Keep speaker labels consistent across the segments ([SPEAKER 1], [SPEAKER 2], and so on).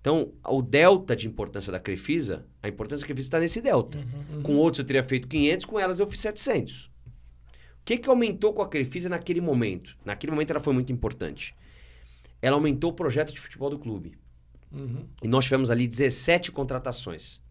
[SPEAKER 1] Então, o delta de importância da Crefisa, a importância da Crefisa está nesse delta. Uhum, uhum. Com outros eu teria feito 500, com elas eu fiz 700. O que, que aumentou com a Crefisa naquele momento? Naquele momento ela foi muito importante. Ela aumentou o projeto de futebol do clube. Uhum. E nós tivemos ali 17 contratações.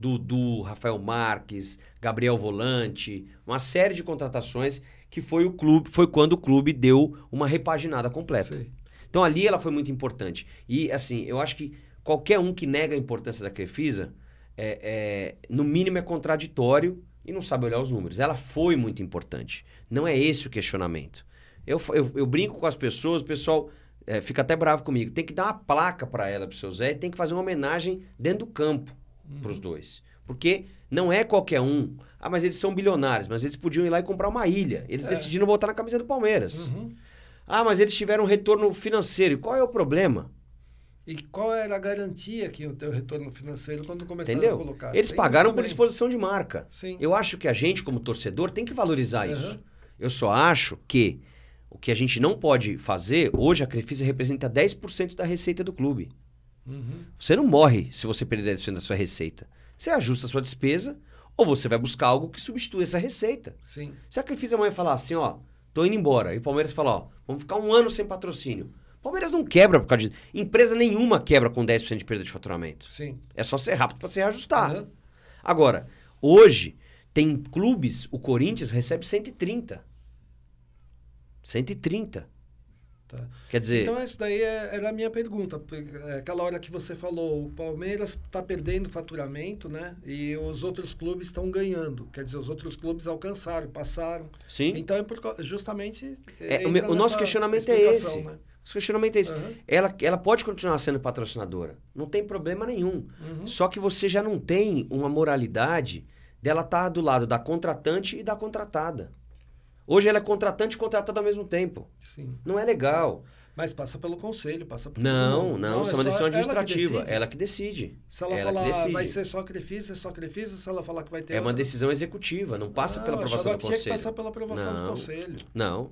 [SPEAKER 1] Dudu, Rafael Marques, Gabriel Volante, uma série de contratações que foi o clube, foi quando o clube deu uma repaginada completa. Sim. Então ali ela foi muito importante. E assim, eu acho que qualquer um que nega a importância da Crefisa, é, é, no mínimo é contraditório e não sabe olhar os números. Ela foi muito importante. Não é esse o questionamento. Eu, eu, eu brinco com as pessoas, o pessoal é, fica até bravo comigo. Tem que dar uma placa para ela, para o seu Zé, e tem que fazer uma homenagem dentro do campo uhum. para os dois. Porque não é qualquer um. Ah, mas eles são bilionários, mas eles podiam ir lá e comprar uma ilha. Eles é. decidiram botar na camisa do Palmeiras. Uhum. Ah, mas eles tiveram um retorno financeiro. E qual é o problema?
[SPEAKER 2] E qual era a garantia que o ter o retorno financeiro quando começaram Entendeu? a colocar? Eles Tem pagaram por
[SPEAKER 1] exposição de marca. Sim. Eu acho que a gente, como torcedor, tem que valorizar uhum. isso. Eu só acho que o que a gente não pode fazer, hoje a Crefisa representa 10% da receita do clube. Uhum. Você não morre se você perder 10% da sua receita. Você ajusta a sua despesa ou você vai buscar algo que substitua essa receita. Sim. Se a Crefisa amanhã falar assim, ó, tô indo embora. E o Palmeiras fala, ó, vamos ficar um ano sem patrocínio. Palmeiras não quebra por causa De... Empresa nenhuma quebra com 10% de perda de faturamento. Sim. É só ser rápido para se reajustar. Uhum. Agora, hoje, tem clubes, o Corinthians recebe 130. 130. Tá? Quer dizer... Então,
[SPEAKER 2] isso daí é, era é a minha pergunta. É, aquela hora que você falou, o Palmeiras está perdendo faturamento, né? E os outros clubes estão ganhando. Quer dizer, os outros clubes alcançaram, passaram. Sim. Então, é por, justamente... É, é o, meu, né? o nosso questionamento é esse. Né?
[SPEAKER 1] O questionamento é esse. Uhum. Ela, ela pode continuar sendo patrocinadora. Não tem problema nenhum. Uhum. Só que você já não tem uma moralidade dela estar tá do lado da contratante e da contratada. Hoje ela é contratante e contratada ao mesmo tempo. Sim. Não é legal. Mas passa pelo conselho, passa por. Não, não, não, isso é, é uma decisão administrativa. Ela que, ela que decide. Se ela, ela falar ah, vai ser
[SPEAKER 2] só Crefisa, é só Crefisa, se ela falar que vai ter. É outra... uma
[SPEAKER 1] decisão executiva, não passa pela aprovação do conselho. Tinha que passar pela aprovação não, do conselho. Não.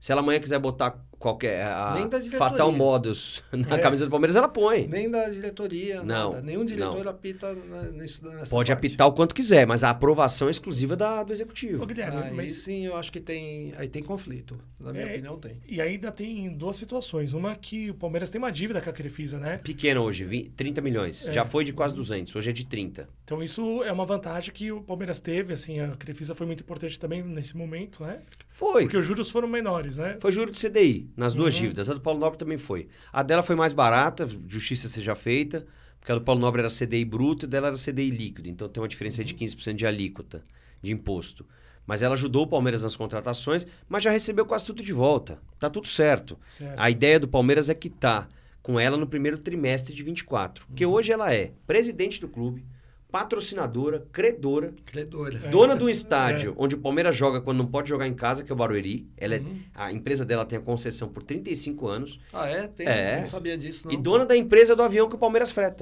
[SPEAKER 1] Se ela amanhã quiser botar qualquer. A Fatal Modus na é. camisa do Palmeiras, ela põe.
[SPEAKER 2] Nem da diretoria, não, nada. Nenhum diretor não. apita nessa Pode parte. apitar
[SPEAKER 1] o quanto quiser, mas a aprovação é exclusiva da, do executivo. Ô, Guilherme, aí mas...
[SPEAKER 2] sim, eu acho que tem. Aí tem conflito. Na minha é, opinião, tem. E ainda tem duas situações. Uma que o Palmeiras tem uma dívida com a Crefisa, né?
[SPEAKER 1] Pequena hoje, 20, 30 milhões. É. Já foi de quase 200, hoje é de 30.
[SPEAKER 2] Então isso é uma vantagem que o Palmeiras teve, assim, a Crefisa foi muito importante também nesse momento, né?
[SPEAKER 1] Foi. Porque os juros foram menores, né? Foi juro de CDI, nas duas uhum. dívidas. A do Paulo Nobre também foi. A dela foi mais barata, justiça seja feita, porque a do Paulo Nobre era CDI bruto e dela era CDI líquido. Então tem uma diferença uhum. de 15% de alíquota de imposto. Mas ela ajudou o Palmeiras nas contratações, mas já recebeu quase tudo de volta. Tá tudo certo. certo. A ideia do Palmeiras é quitar com ela no primeiro trimestre de 24. Porque que uhum. hoje ela é presidente do clube patrocinadora, credora,
[SPEAKER 2] credora. É. dona é. do estádio,
[SPEAKER 1] é. onde o Palmeiras joga quando não pode jogar em casa, que é o Barueri. Ela é, uhum. é, a empresa dela tem a concessão por 35 anos. Ah, é? Tem, é. Não sabia disso, não. E dona da empresa do avião que o Palmeiras freta.